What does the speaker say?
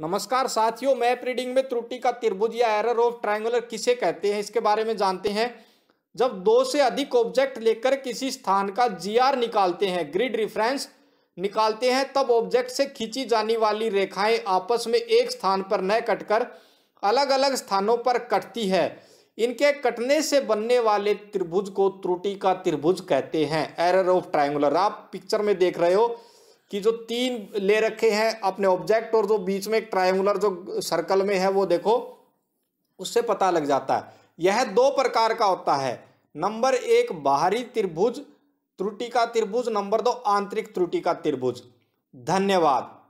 नमस्कार साथियों map reading में त्रुटि का त्रिभुज या एरर ऑफ ट्रायंगुलर किसे कहते हैं इसके बारे में जानते हैं जब दो से अधिक ऑब्जेक्ट लेकर किसी स्थान का जीआर निकालते हैं ग्रिड रिफरेंस निकालते हैं तब ऑब्जेक्ट से खींची जाने वाली रेखाएं आपस में एक स्थान पर न कटकर अलग अलग स्थानों पर कटती है इनके कटने से बनने वाले त्रिभुज को त्रुटि का त्रिभुज कहते हैं एरर ऑफ ट्राइंगुलर आप पिक्चर में देख रहे हो कि जो तीन ले रखे हैं अपने ऑब्जेक्ट और जो बीच में एक ट्रायंगुलर जो सर्कल में है वो देखो उससे पता लग जाता है यह दो प्रकार का होता है नंबर एक बाहरी त्रिभुज त्रुटि का त्रिभुज नंबर दो आंतरिक त्रुटि का त्रिभुज धन्यवाद